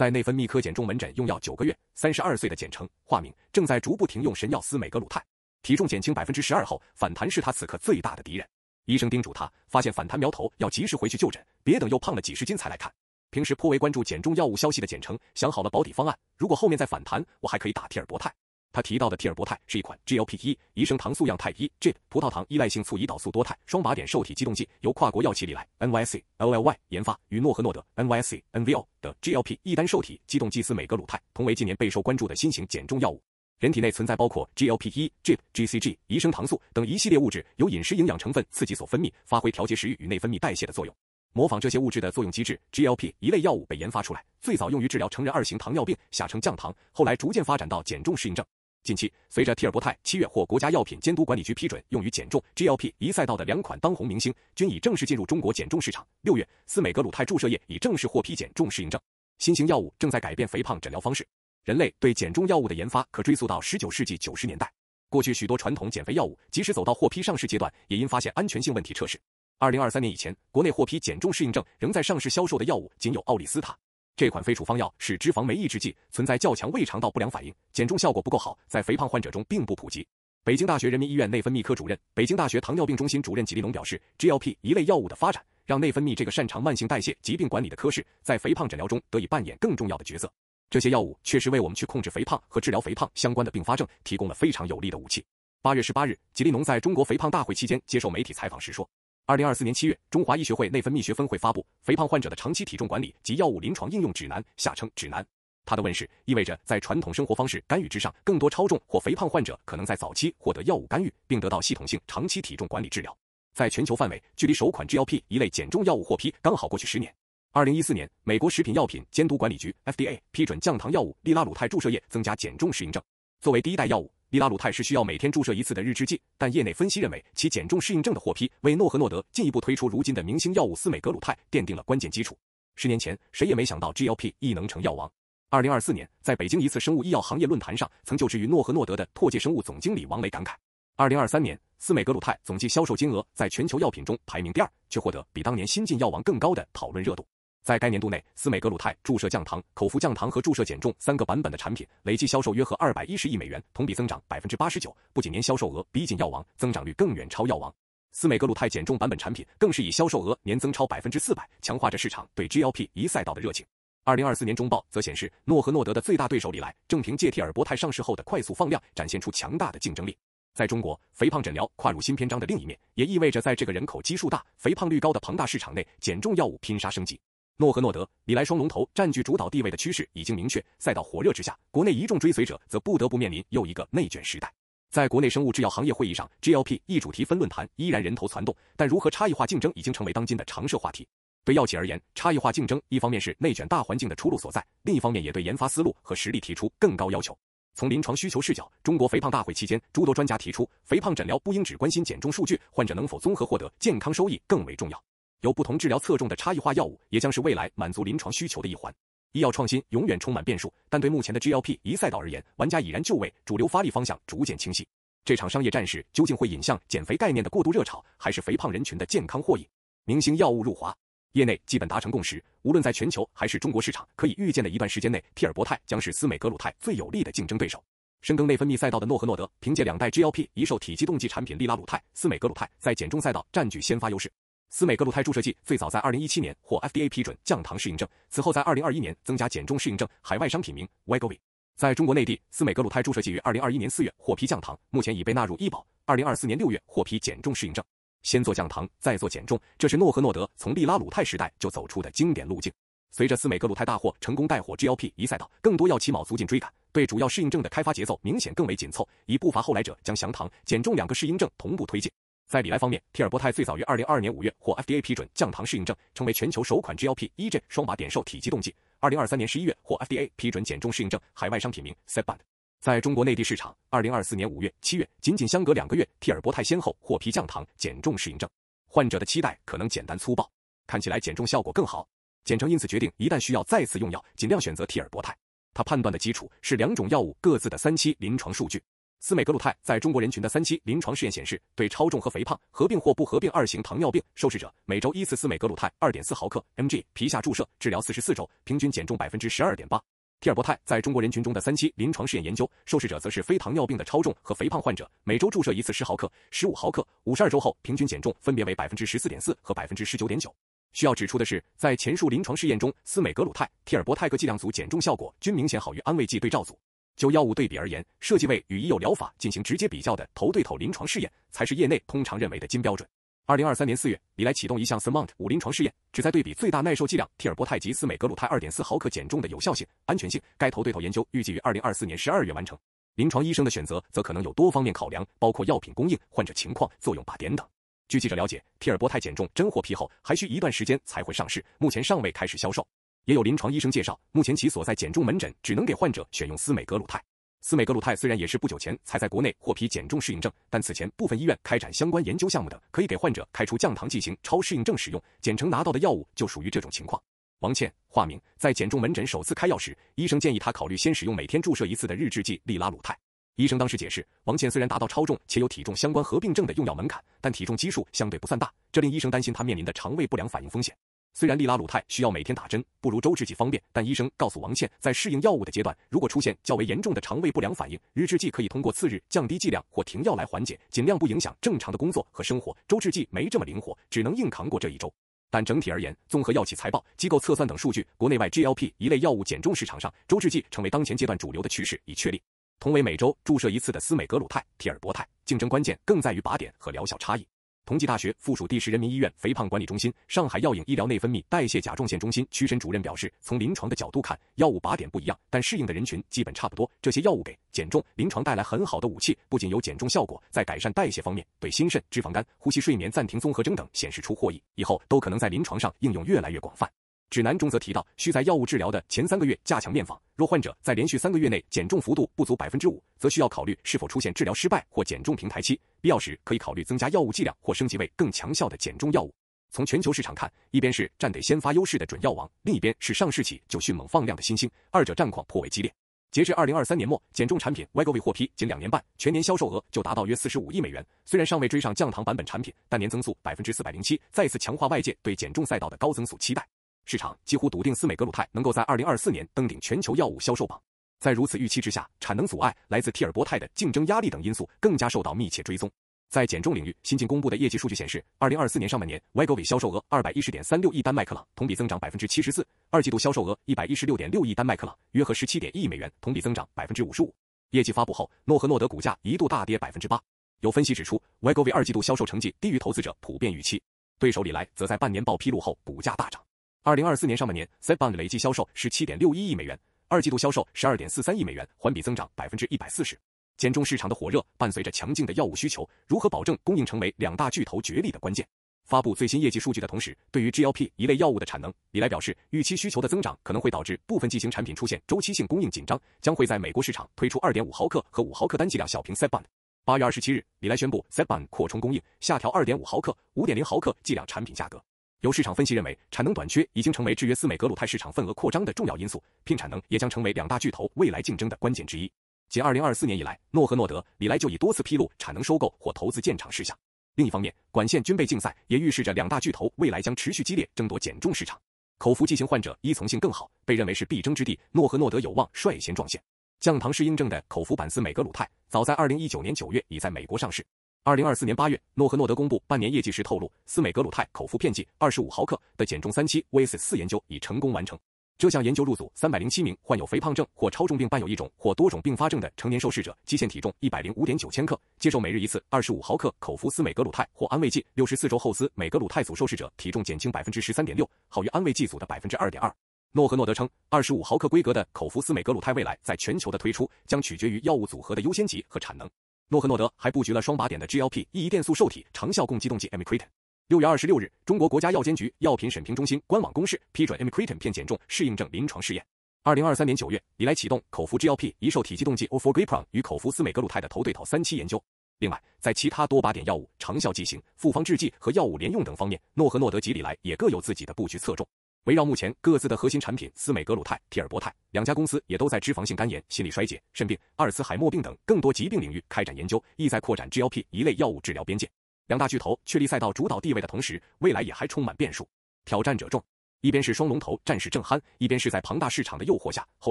在内分泌科减重门诊用药九个月，三十二岁的简称化名）正在逐步停用神药司美格鲁肽，体重减轻百分之十二后，反弹是他此刻最大的敌人。医生叮嘱他，发现反弹苗头要及时回去就诊，别等又胖了几十斤才来看。平时颇为关注减重药物消息的简称，想好了保底方案，如果后面再反弹，我还可以打替尔博泰。他提到的替尔博肽是一款 GLP-1 一升糖素样肽一 G 葡萄糖依赖性促胰岛素多肽双靶点受体激动剂，由跨国药企礼来 N Y C L L Y 研发，与诺和诺德 N Y C N V O 的 GLP-1 单受体激动剂司美格鲁肽同为近年备受关注的新型减重药物。人体内存在包括 GLP-1 Gip GCG 一升糖素等一系列物质，由饮食营养成分刺激所分泌，发挥调节食欲与内分泌代谢的作用。模仿这些物质的作用机制 g l p 一类药物被研发出来，最早用于治疗成人二型糖尿病，下称降糖，后来逐渐发展到减重适应症。近期，随着替尔伯泰七月获国家药品监督管理局批准用于减重，GLP-1 赛道的两款当红明星均已正式进入中国减重市场。六月，司美格鲁肽注射液已正式获批减重适应症。新型药物正在改变肥胖诊疗方式。人类对减重药物的研发可追溯到十九世纪九十年代。过去许多传统减肥药物，即使走到获批上市阶段，也因发现安全性问题测市。二零二三年以前，国内获批减重适应症仍在上市销售的药物仅有奥利司他。这款非处方药是脂肪酶抑制剂，存在较强胃肠道不良反应，减重效果不够好，在肥胖患者中并不普及。北京大学人民医院内分泌科主任、北京大学糖尿病中心主任吉利农表示，GLP 一类药物的发展，让内分泌这个擅长慢性代谢疾病管理的科室，在肥胖诊疗中得以扮演更重要的角色。这些药物确实为我们去控制肥胖和治疗肥胖相关的并发症提供了非常有力的武器。八月十八日，吉利农在中国肥胖大会期间接受媒体采访时说。二零二四年七月，中华医学会内分泌学分会发布《肥胖患者的长期体重管理及药物临床应用指南》，下称指南。它的问世意味着，在传统生活方式干预之上，更多超重或肥胖患者可能在早期获得药物干预，并得到系统性长期体重管理治疗。在全球范围，距离首款 GLP 一类减重药物获批刚好过去十年。二零一四年，美国食品药品监督管理局 FDA 批准降糖药物利拉鲁肽注射液增加减重适应症，作为第一代药物。利拉鲁肽是需要每天注射一次的日制剂，但业内分析认为，其减重适应症的获批，为诺和诺德进一步推出如今的明星药物司美格鲁肽奠定了关键基础。十年前，谁也没想到 GLP 一能成药王。二零二四年，在北京一次生物医药行业论坛上，曾就职于诺和诺德的拓界生物总经理王雷感慨：二零二三年，司美格鲁肽总计销售金额在全球药品中排名第二，却获得比当年新晋药王更高的讨论热度。在该年度内，司美格鲁肽注射降糖、口服降糖和注射减重三个版本的产品累计销售约合二百一十亿美元，同比增长百分之八十九。不仅年销售额逼近药王，增长率更远超药王。司美格鲁肽减重版本产品更是以销售额年增超百分之四百，强化着市场对 GLP-1 赛道的热情。二零二四年中报则显示，诺和诺德的最大对手里来正凭借替尔博泰上市后的快速放量，展现出强大的竞争力。在中国，肥胖诊疗跨入新篇章的另一面，也意味着在这个人口基数大、肥胖率高的庞大市场内，减重药物拼杀升级。诺和诺德、米莱双龙头占据主导地位的趋势已经明确，赛道火热之下，国内一众追随者则不得不面临又一个内卷时代。在国内生物制药行业会议上，GLP-1 主题分论坛依然人头攒动，但如何差异化竞争已经成为当今的常设话题。对药企而言，差异化竞争一方面是内卷大环境的出路所在，另一方面也对研发思路和实力提出更高要求。从临床需求视角，中国肥胖大会期间，诸多专家提出，肥胖诊疗不应只关心减重数据，患者能否综合获得健康收益更为重要。有不同治疗侧重的差异化药物，也将是未来满足临床需求的一环。医药创新永远充满变数，但对目前的 GLP-1 赛道而言，玩家已然就位，主流发力方向逐渐清晰。这场商业战事究竟会引向减肥概念的过度热炒，还是肥胖人群的健康获益？明星药物入华，业内基本达成共识。无论在全球还是中国市场，可以预见的一段时间内，替尔伯泰将是司美格鲁肽最有力的竞争对手。深耕内分泌赛道的诺和诺德，凭借两代 GLP-1 受体激动剂产品利拉鲁肽、司美格鲁肽，在减重赛道占据先发优势。司美格鲁肽注射剂最早在二零一七年获 FDA 批准降糖适应症，此后在二零二一年增加减重适应症。海外商品名 w e g o v i 在中国内地，司美格鲁肽注射剂于二零二一年四月获批降糖，目前已被纳入医保。二零二四年六月获批减重适应症。先做降糖，再做减重，这是诺和诺德从利拉鲁肽时代就走出的经典路径。随着司美格鲁肽大获成功带火 GLP-1 赛道，更多药企卯足劲追赶，对主要适应症的开发节奏明显更为紧凑，以不乏后来者将降糖、减重两个适应症同步推进。在礼来方面，替尔伯泰最早于二零二二年五月获 FDA 批准降糖适应症，成为全球首款 GLP-1G 双靶点瘦体动剂。二零二三年十一月获 FDA 批准减重适应症，海外商品名 s i b a t 在中国内地市场，二零二四年五月、七月，仅仅相隔两个月，替尔伯泰先后获批降糖、减重适应症。患者的期待可能简单粗暴，看起来减重效果更好。简成因此决定，一旦需要再次用药，尽量选择替尔伯泰。他判断的基础是两种药物各自的三期临床数据。司美格鲁肽在中国人群的三期临床试验显示，对超重和肥胖合并或不合并二型糖尿病受试者，每周一次司美格鲁肽二点四毫克 mg 皮下注射治疗四十四周，平均减重百分之十二点八。替尔伯肽在中国人群中的三期临床试验研究，受试者则是非糖尿病的超重和肥胖患者，每周注射一次十毫克、十五毫克，五十二周后平均减重分别为百分之十四点四和百分之十九点九。需要指出的是，在前述临床试验中，司美格鲁肽、替尔伯肽各剂量组减重效果均明显好于安慰剂对照组。就药物对比而言，设计为与已有疗法进行直接比较的头对头临床试验，才是业内通常认为的金标准。二零二三年四月，李来启动一项 s m a r t 五临床试验，旨在对比最大耐受剂量替尔博泰及司美格鲁肽二点四毫克减重的有效性、安全性。该头对头研究预计于二零二四年十二月完成。临床医生的选择则可能有多方面考量，包括药品供应、患者情况、作用靶点等。据记者了解，替尔博泰减重真获批后还需一段时间才会上市，目前尚未开始销售。也有临床医生介绍，目前其所在减重门诊只能给患者选用司美格鲁肽。司美格鲁肽虽然也是不久前才在国内获批减重适应症，但此前部分医院开展相关研究项目的，可以给患者开出降糖剂型超适应症使用。简成拿到的药物就属于这种情况。王倩（化名）在减重门诊首次开药时，医生建议他考虑先使用每天注射一次的日制剂利拉鲁肽。医生当时解释，王倩虽然达到超重且有体重相关合并症的用药门槛，但体重基数相对不算大，这令医生担心他面临的肠胃不良反应风险。虽然利拉鲁肽需要每天打针，不如周制剂方便，但医生告诉王倩，在适应药物的阶段，如果出现较为严重的肠胃不良反应，日制剂可以通过次日降低剂量或停药来缓解，尽量不影响正常的工作和生活。周制剂没这么灵活，只能硬扛过这一周。但整体而言，综合药企财报、机构测算等数据，国内外 GLP 一类药物减重市场上，周制剂成为当前阶段主流的趋势已确立。同为每周注射一次的司美格鲁肽、替尔泊肽，竞争关键更在于靶点和疗效差异。同济大学附属第十人民医院肥胖管理中心、上海药影医疗内分泌代谢甲状腺中心屈申主任表示，从临床的角度看，药物靶点不一样，但适应的人群基本差不多。这些药物给减重临床带来很好的武器，不仅有减重效果，在改善代谢方面，对心肾、脂肪肝、呼吸睡眠暂停综合征等显示出获益，以后都可能在临床上应用越来越广泛。指南中则提到，需在药物治疗的前三个月加强面访。若患者在连续三个月内减重幅度不足百分之五，则需要考虑是否出现治疗失败或减重平台期。必要时可以考虑增加药物剂量或升级为更强效的减重药物。从全球市场看，一边是占得先发优势的准药王，另一边是上市起就迅猛放量的新兴，二者战况颇为激烈。截至二零二三年末，减重产品 Wegovy 获批仅两年半，全年销售额就达到约四十五亿美元。虽然尚未追上降糖版本产品，但年增速百分之四百零七，再次强化外界对减重赛道的高增速期待。市场几乎笃定，司美格鲁肽能够在二零二四年登顶全球药物销售榜。在如此预期之下，产能阻碍、来自替尔博肽的竞争压力等因素更加受到密切追踪。在减重领域，新近公布的业绩数据显示，二零二四年上半年，Wygov 销售额二百一十点三六亿丹麦克朗，同比增长百分之七十四；二季度销售额一百一十六点六亿丹麦克朗，约合十七点一亿美元，同比增长百分之五十五。业绩发布后，诺和诺德股价一度大跌百分之八。有分析指出，Wygov 二季度销售成绩低于投资者普遍预期，对手李来则在半年报披露后股价大涨。二零二四年上半年 s e b a n d 累计销售十七点六一亿美元，二季度销售十二点四三亿美元，环比增长百分之一百四十。减重市场的火热伴随着强劲的药物需求，如何保证供应成为两大巨头角力的关键。发布最新业绩数据的同时，对于 GLP 一类药物的产能，李来表示，预期需求的增长可能会导致部分剂型产品出现周期性供应紧张，将会在美国市场推出二点五毫克和五毫克单剂量小瓶 Sebund。八月二十七日，李来宣布 Sebund 扩充供应，下调二点五毫克、五点零毫克剂量产品价格。有市场分析认为，产能短缺已经成为制约斯美格鲁肽市场份额扩张的重要因素，聘产能也将成为两大巨头未来竞争的关键之一。仅二零二四年以来，诺和诺德、李来就已多次披露产能收购或投资建厂事项。另一方面，管线军备竞赛也预示着两大巨头未来将持续激烈争夺减重市场。口服剂型患者依从性更好，被认为是必争之地，诺和诺德有望率先撞线。降糖适应症的口服版斯美格鲁肽，早在二零一九年九月已在美国上市。二零二四年八月，诺和诺德公布半年业绩时透露，司美格鲁肽口服片剂二十五毫克的减重三期 v s 四研究已成功完成。这项研究入组三百零七名患有肥胖症或超重并伴有一种或多种并发症的成年受试者，基线体重一百零五点九千克，接受每日一次二十五毫克口服司美格鲁肽或安慰剂。六十四周后，司美格鲁肽组受试者体重减轻百分之十三点六，好于安慰剂组的百分之二点二。诺和诺德称，二十五毫克规格的口服司美格鲁肽未来在全球的推出将取决于药物组合的优先级和产能。诺和诺德还布局了双靶点的 GLP-1 电素受体长效共激动剂 a m i c i t i n 六月二十六日，中国国家药监局药品审评中心官网公示，批准 a m i c i t i n 片减重适应症临床试验。二零二三年九月，李来启动口服 GLP-1 受体激动剂 o f o g r p r o n 与口服司美格鲁肽的头对头三期研究。另外，在其他多靶点药物、长效剂型、复方制剂和药物联用等方面，诺和诺德及李来也各有自己的布局侧重。围绕目前各自的核心产品司美格鲁肽、替尔泊肽，两家公司也都在脂肪性肝炎、心力衰竭、肾病、阿尔茨海默病等更多疾病领域开展研究，意在扩展 g l p 一类药物治疗边界。两大巨头确立赛道主导地位的同时，未来也还充满变数，挑战者众。一边是双龙头战事正酣，一边是在庞大市场的诱惑下，后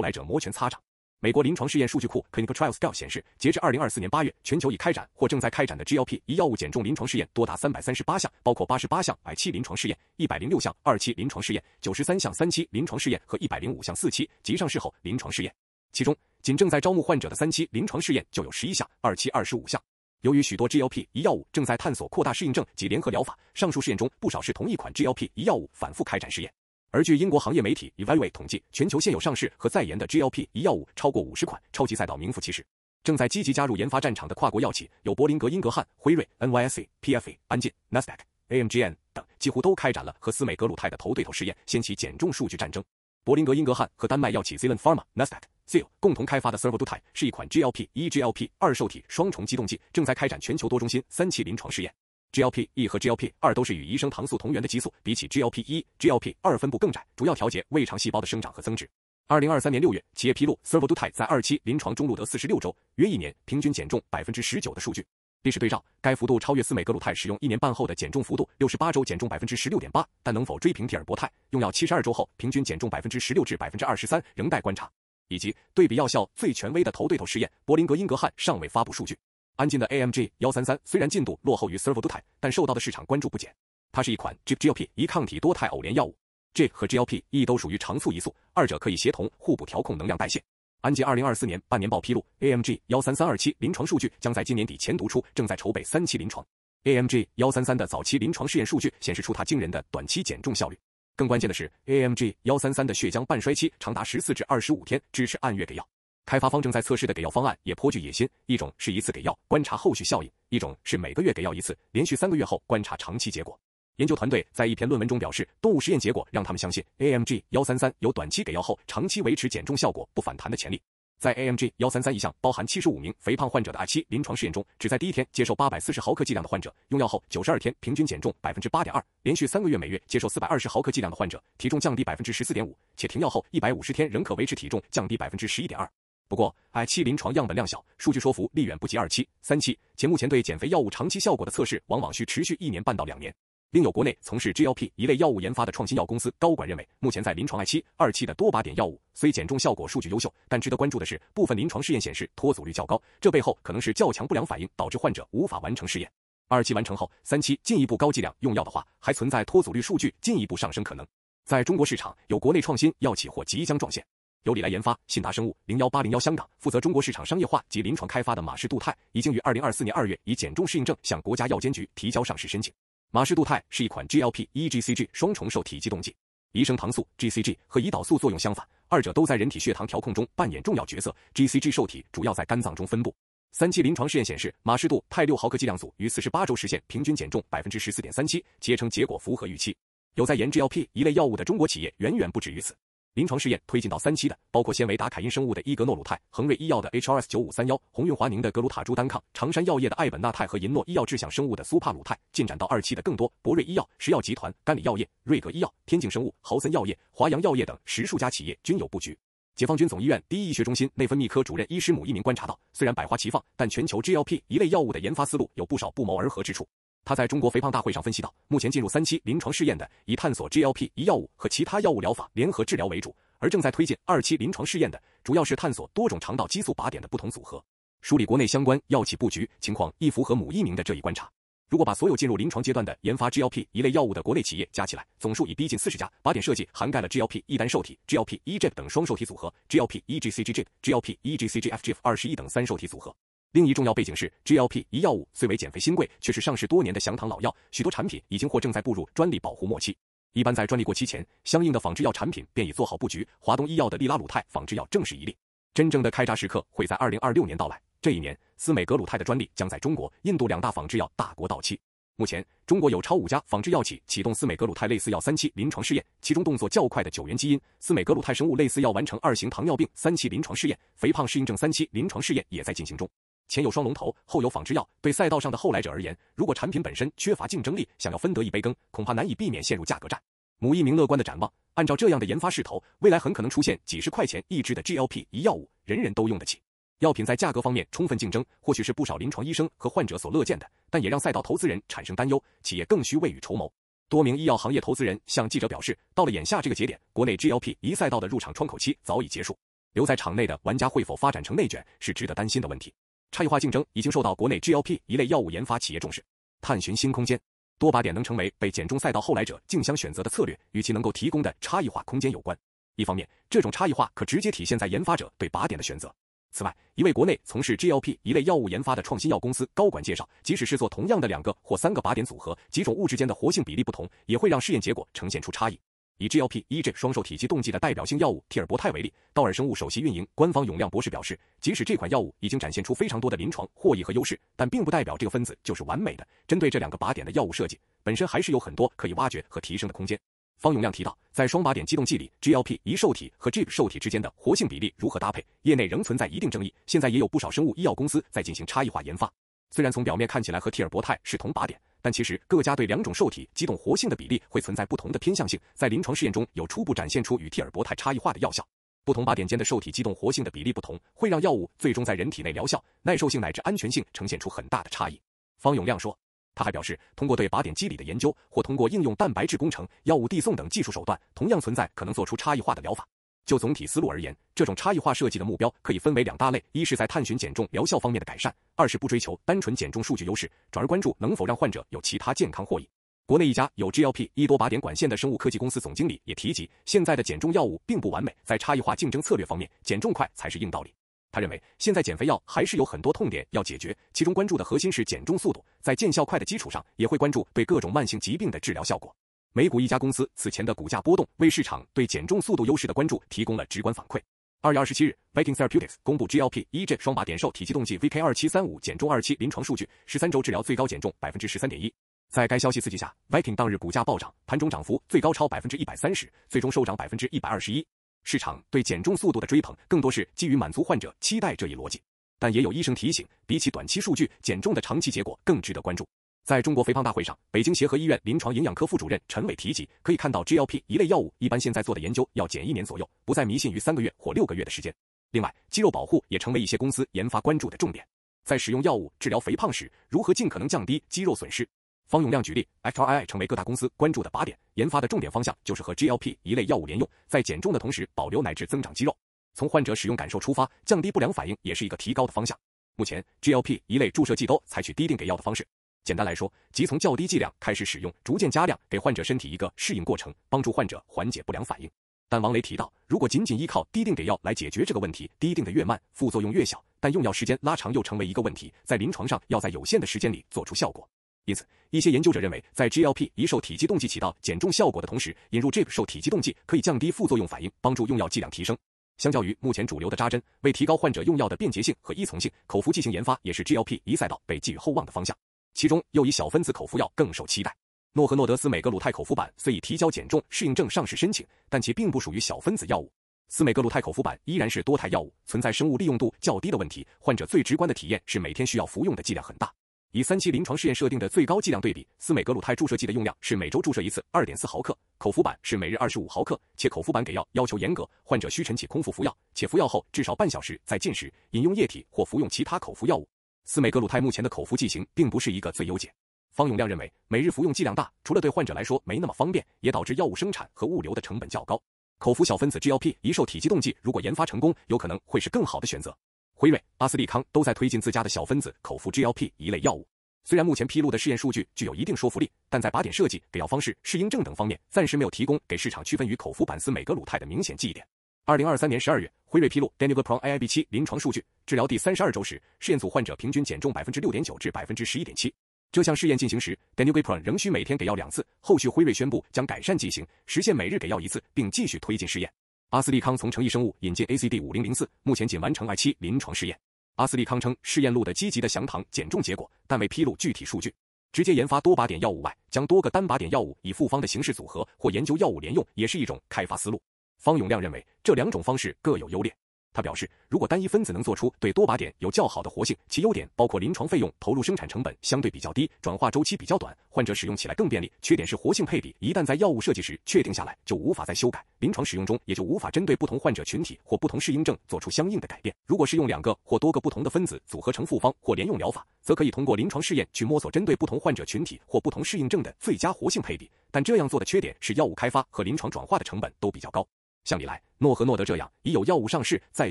来者摩拳擦掌。美国临床试验数据库 Clinical Trials Scale 显示，截至二零二四年八月，全球已开展或正在开展的 GLP-1 药物减重临床试验多达三百三十八项，包括八十八项 I 期临床试验、一百零六项二期临床试验、九十三项三期临床试验和一百零五项四期及上市后临床试验。其中，仅正在招募患者的三期临床试验就有十一项，二期二十五项。由于许多 GLP-1 药物正在探索扩大适应症及联合疗法，上述试验中不少是同一款 GLP-1 药物反复开展试验。而据英国行业媒体 Evaluate 统计，全球现有上市和在研的 GLP-1 药物超过五十款，超级赛道名副其实。正在积极加入研发战场的跨国药企有柏林格英格汉、辉瑞 （NYSE、PFE）、安进 （Nasdaq、AMGN） 等，几乎都开展了和斯美格鲁肽的头对头试验，掀起减重数据战争。柏林格英格汉和丹麦药企 z e l i n t Pharma（Nasdaq、ZEL） 共同开发的 s e r v d u t a i 是一款 GLP-1/GLP-2 受体双重激动剂，正在开展全球多中心三期临床试验。GLP-1 和 GLP-2 都是与医生糖素同源的激素，比起 GLP-1，GLP-2 分布更窄，主要调节胃肠细胞的生长和增殖。二零二三年六月，企业披露 s i b u t r a i 在二期临床中录得四十六周，约一年，平均减重百分之十九的数据。历史对照，该幅度超越司美格鲁肽使用一年半后的减重幅度，六十八周减重百分之十六点八，但能否追平替尔博泰用药七十二周后平均减重百分之十六至百分之二十三，仍待观察。以及对比药效最权威的头对头试验，柏林格英格汉尚未发布数据。安静的 A M G 幺三三虽然进度落后于 s e r o d u e i 但受到的市场关注不减。它是一款 G L P 一抗体多肽偶联药物，G 和 G L P 一都属于长促胰素，二者可以协同互补调控能量代谢。安吉二零二四年半年报披露，A M G 幺三三二期临床数据将在今年底前读出，正在筹备三期临床。A M G 幺三三的早期临床试验数据显示出它惊人的短期减重效率，更关键的是，A M G 幺三三的血浆半衰期长达十四至二十五天，支持按月给药。开发方正在测试的给药方案也颇具野心，一种是一次给药，观察后续效应；一种是每个月给药一次，连续三个月后观察长期结果。研究团队在一篇论文中表示，动物实验结果让他们相信，AMG 133有短期给药后长期维持减重效果不反弹的潜力。在 AMG 133一项包含七十五名肥胖患者的 I 七临床试验中，只在第一天接受八百四十毫克剂量的患者用药后，九十二天平均减重百分之八点二；连续三个月每月接受四百二十毫克剂量的患者，体重降低百分之十四点五，且停药后一百五十天仍可维持体重降低百分之十一点二。不过，I 七临床样本量小，数据说服力远不及二期、三期，且目前对减肥药物长期效果的测试往往需持续一年半到两年。另有国内从事 GLP 一类药物研发的创新药公司高管认为，目前在临床 I 七、二七的多靶点药物虽减重效果数据优秀，但值得关注的是，部分临床试验显示脱阻率较高，这背后可能是较强不良反应导致患者无法完成试验。二期完成后，三期进一步高剂量用药的话，还存在脱阻率数据进一步上升可能。在中国市场，有国内创新药企或即将撞线。由礼来研发、信达生物零幺八零幺香港负责中国市场商业化及临床开发的马氏度肽，已经于二零二四年二月以减重适应症向国家药监局提交上市申请。马氏度肽是一款 GLP-1/GCG 双重受体激动剂，胰生糖素 GCG 和胰岛素作用相反，二者都在人体血糖调控中扮演重要角色。GCG 受体主要在肝脏中分布。三期临床试验显示，马氏度肽六毫克剂量组于四十八周实现平均减重百分之十四点三七，结成结果符合预期。有在研 g l p 一类药物的中国企业远远不止于此。临床试验推进到三期的，包括纤维达凯因生物的伊格诺鲁泰、恒瑞医药的 HRS 九五三幺、鸿运华宁的格鲁塔珠单抗、长山药业的艾本纳泰和银诺医药智享生物的苏帕鲁泰；进展到二期的更多，博瑞医药、石药集团、甘李药业、瑞格医药、天境生物、豪森药业、华阳药业等十数家企业均有布局。解放军总医院第一医学中心内分泌科主任医师母一名观察到，虽然百花齐放，但全球 GLP 一类药物的研发思路有不少不谋而合之处。他在中国肥胖大会上分析到，目前进入三期临床试验的以探索 GLP-1 药物和其他药物疗法联合治疗为主，而正在推进二期临床试验的主要是探索多种肠道激素靶点的不同组合。梳理国内相关药企布局情况，亦符合母一鸣的这一观察。如果把所有进入临床阶段的研发 g l p 一类药物的国内企业加起来，总数已逼近四十家。靶点设计涵盖了 g l p 一单受体、g l p 1 g 等双受体组合、g l p 1 g c g g g l p 1 g c g f g f 二十一等三受体组合。另一重要背景是，GLP-1 药物虽为减肥新贵，却是上市多年的降糖老药，许多产品已经或正在步入专利保护末期。一般在专利过期前，相应的仿制药产品便已做好布局。华东医药的利拉鲁肽仿制药正是一例。真正的开闸时刻会在2026年到来，这一年，司美格鲁肽的专利将在中国、印度两大仿制药大国到期。目前，中国有超五家仿制药企启动司美格鲁肽类似药三期临床试验，其中动作较快的九元基因、司美格鲁肽生物类似药完成二型糖尿病三期临床试验，肥胖适应症三期临床试验也在进行中。前有双龙头，后有仿制药。对赛道上的后来者而言，如果产品本身缺乏竞争力，想要分得一杯羹，恐怕难以避免陷入价格战。母一名乐观的展望，按照这样的研发势头，未来很可能出现几十块钱一支的 GLP 一药物，人人都用得起。药品在价格方面充分竞争，或许是不少临床医生和患者所乐见的，但也让赛道投资人产生担忧。企业更需未雨绸缪。多名医药行业投资人向记者表示，到了眼下这个节点，国内 GLP 一赛道的入场窗口期早已结束，留在场内的玩家会否发展成内卷，是值得担心的问题。差异化竞争已经受到国内 GLP 一类药物研发企业重视，探寻新空间、多靶点能成为被减重赛道后来者竞相选择的策略，与其能够提供的差异化空间有关。一方面，这种差异化可直接体现在研发者对靶点的选择。此外，一位国内从事 GLP 一类药物研发的创新药公司高管介绍，即使是做同样的两个或三个靶点组合，几种物质间的活性比例不同，也会让试验结果呈现出差异。以 GLP-1G 双受体激动剂的代表性药物替尔伯泰为例，道尔生物首席运营官方永亮博士表示，即使这款药物已经展现出非常多的临床获益和优势，但并不代表这个分子就是完美的。针对这两个靶点的药物设计本身还是有很多可以挖掘和提升的空间。方永亮提到，在双靶点激动剂里，GLP-1 受体和 GIP 受体之间的活性比例如何搭配，业内仍存在一定争议。现在也有不少生物医药公司在进行差异化研发，虽然从表面看起来和替尔伯泰是同靶点。但其实，各家对两种受体激动活性的比例会存在不同的偏向性，在临床试验中有初步展现出与替尔伯肽差异化的药效。不同靶点间的受体激动活性的比例不同，会让药物最终在人体内疗效、耐受性乃至安全性呈现出很大的差异。方永亮说，他还表示，通过对靶点机理的研究，或通过应用蛋白质工程、药物递送等技术手段，同样存在可能做出差异化的疗法。就总体思路而言，这种差异化设计的目标可以分为两大类：一是在探寻减重疗效方面的改善；二是不追求单纯减重数据优势，转而关注能否让患者有其他健康获益。国内一家有 GLP-1 多靶点管线的生物科技公司总经理也提及，现在的减重药物并不完美，在差异化竞争策略方面，减重快才是硬道理。他认为，现在减肥药还是有很多痛点要解决，其中关注的核心是减重速度，在见效快的基础上，也会关注对各种慢性疾病的治疗效果。美股一家公司此前的股价波动，为市场对减重速度优势的关注提供了直观反馈。二月二十七日，Viking Therapeutics 公布 g l p 一 j 双靶点瘦体激动剂 VK 二七三五减重二期临床数据，十三周治疗最高减重百分之十三点一。在该消息刺激下，Viking 当日股价暴涨，盘中涨幅最高超百分之一百三十，最终收涨百分之一百二十一。市场对减重速度的追捧，更多是基于满足患者期待这一逻辑。但也有医生提醒，比起短期数据，减重的长期结果更值得关注。在中国肥胖大会上，北京协和医院临床营养科副主任陈伟提及，可以看到 GLP 一类药物一般现在做的研究要减一年左右，不再迷信于三个月或六个月的时间。另外，肌肉保护也成为一些公司研发关注的重点。在使用药物治疗肥胖时，如何尽可能降低肌肉损失？方永亮举例，HRII 成为各大公司关注的靶点，研发的重点方向就是和 GLP 一类药物联用，在减重的同时保留乃至增长肌肉。从患者使用感受出发，降低不良反应也是一个提高的方向。目前，GLP 一类注射剂都采取滴定给药的方式。简单来说，即从较低剂量开始使用，逐渐加量，给患者身体一个适应过程，帮助患者缓解不良反应。但王雷提到，如果仅仅依靠滴定给药来解决这个问题，滴定的越慢，副作用越小，但用药时间拉长又成为一个问题。在临床上，要在有限的时间里做出效果。因此，一些研究者认为，在 GLP-1 受体激动剂起到减重效果的同时，引入 GIP 受体激动剂可以降低副作用反应，帮助用药剂量提升。相较于目前主流的扎针，为提高患者用药的便捷性和依从性，口服剂型研发也是 GLP-1 赛道被寄予厚望的方向。其中，又以小分子口服药更受期待。诺和诺德斯美格鲁肽口服版虽已提交减重适应症上市申请，但其并不属于小分子药物。斯美格鲁肽口服版依然是多肽药物，存在生物利用度较低的问题。患者最直观的体验是每天需要服用的剂量很大。以三期临床试验设定的最高剂量对比，斯美格鲁肽注射剂的用量是每周注射一次，二点四毫克；口服版是每日二十五毫克，且口服版给药要求严格，患者需晨起空腹服药，且服药后至少半小时再进食，饮用液体或服用其他口服药物。司美格鲁肽目前的口服剂型并不是一个最优解，方永亮认为，每日服用剂量大，除了对患者来说没那么方便，也导致药物生产和物流的成本较高。口服小分子 g l p 一受体激动剂如果研发成功，有可能会是更好的选择。辉瑞、阿斯利康都在推进自家的小分子口服 g l p 一类药物，虽然目前披露的试验数据具有一定说服力，但在靶点设计、给药方式、适应症等方面，暂时没有提供给市场区分于口服版司美格鲁肽的明显记忆点。二零二三年十二月，辉瑞披露 d a n u l e g p r o n AIB 七临床数据，治疗第三十二周时，试验组患者平均减重百分之六点九至百分之十一点七。这项试验进行时 d a n u l e g p r o n 仍需每天给药两次。后续辉瑞宣布将改善剂型，实现每日给药一次，并继续推进试验。阿斯利康从诚毅生物引进 ACD 五零零四，目前仅完成 I 七临床试验。阿斯利康称试验录的积极的降糖减重结果，但未披露具体数据。直接研发多靶点药物外，将多个单靶点药物以复方的形式组合，或研究药物联用，也是一种开发思路。方永亮认为，这两种方式各有优劣。他表示，如果单一分子能做出对多靶点有较好的活性，其优点包括临床费用投入、生产成本相对比较低、转化周期比较短、患者使用起来更便利。缺点是活性配比一旦在药物设计时确定下来，就无法再修改，临床使用中也就无法针对不同患者群体或不同适应症做出相应的改变。如果是用两个或多个不同的分子组合成复方或联用疗法，则可以通过临床试验去摸索针对不同患者群体或不同适应症的最佳活性配比。但这样做的缺点是药物开发和临床转化的成本都比较高。像李来，诺和诺德这样已有药物上市再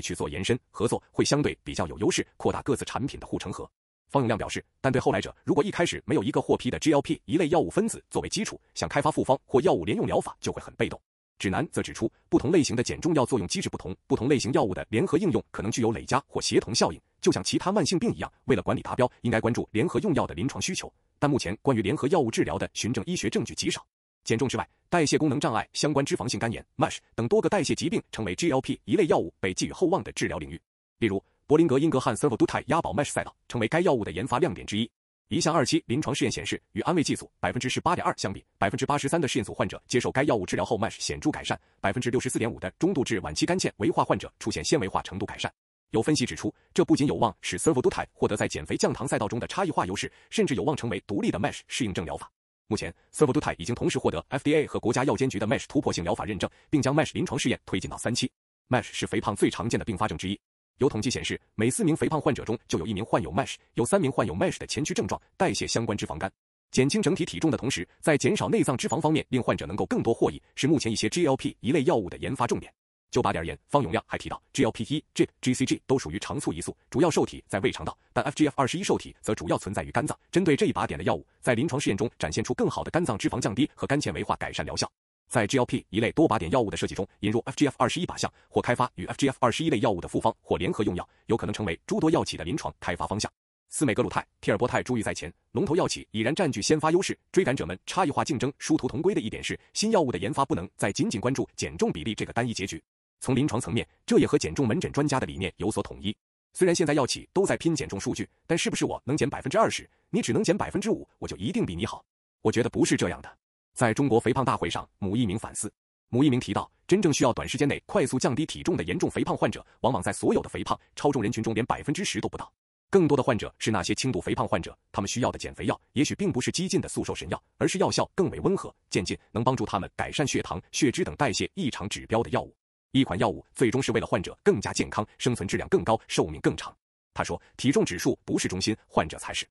去做延伸合作，会相对比较有优势，扩大各自产品的护城河。方永亮表示，但对后来者，如果一开始没有一个获批的 GLP 一类药物分子作为基础，想开发复方或药物联用疗法就会很被动。指南则指出，不同类型的减重药作用机制不同，不同类型药物的联合应用可能具有累加或协同效应，就像其他慢性病一样，为了管理达标，应该关注联合用药的临床需求。但目前关于联合药物治疗的循证医学证据极少。减重之外。代谢功能障碍相关脂肪性肝炎 （MASH） 等多个代谢疾病成为 g l p 一类药物被寄予厚望的治疗领域。例如，柏林格英格汉 s e r v u d u t a i 压宝 MASH 赛道成为该药物的研发亮点之一。一项二期临床试验显示，与安慰剂组百分之十八点二相比，百分之八十三的试验组患者接受该药物治疗后 MASH 显著改善，百分之六十四点五的中度至晚期肝纤维化患者出现纤维化程度改善。有分析指出，这不仅有望使 s e r v u d u t a i 获得在减肥降糖赛道中的差异化优势，甚至有望成为独立的 MASH 适应症疗法。目前 s e r v u t i d e 已经同时获得 FDA 和国家药监局的 MASH 突破性疗法认证，并将 MASH 临床试验推进到三期。MASH 是肥胖最常见的并发症之一，有统计显示，每四名肥胖患者中就有一名患有 MASH，有三名患有 MASH 的前驱症状——代谢相关脂肪肝。减轻整体体重的同时，在减少内脏脂肪方面，令患者能够更多获益，是目前一些 g l p 一类药物的研发重点。就靶点而言，方永亮还提到，GLP-1、G、GCG 都属于肠促胰素，主要受体在胃肠道，但 FGF 二十一受体则主要存在于肝脏。针对这一靶点的药物，在临床试验中展现出更好的肝脏脂肪降低和肝纤维化改善疗效。在 GLP 一类多靶点药物的设计中，引入 FGF 二十一靶向或开发与 FGF 二十一类药物的复方或联合用药，有可能成为诸多药企的临床开发方向。司美格鲁肽、替尔泊肽珠玉在前，龙头药企已然占据先发优势，追赶者们差异化竞争。殊途同归的一点是，新药物的研发不能再仅仅关注减重比例这个单一结局。从临床层面，这也和减重门诊专家的理念有所统一。虽然现在药企都在拼减重数据，但是不是我能减百分之二十，你只能减百分之五，我就一定比你好？我觉得不是这样的。在中国肥胖大会上，母一鸣反思，母一鸣提到，真正需要短时间内快速降低体重的严重肥胖患者，往往在所有的肥胖超重人群中连百分之十都不到。更多的患者是那些轻度肥胖患者，他们需要的减肥药也许并不是激进的速瘦神药，而是药效更为温和、渐进，能帮助他们改善血糖、血脂等代谢异常指标的药物。一款药物最终是为了患者更加健康，生存质量更高，寿命更长。他说，体重指数不是中心，患者才是。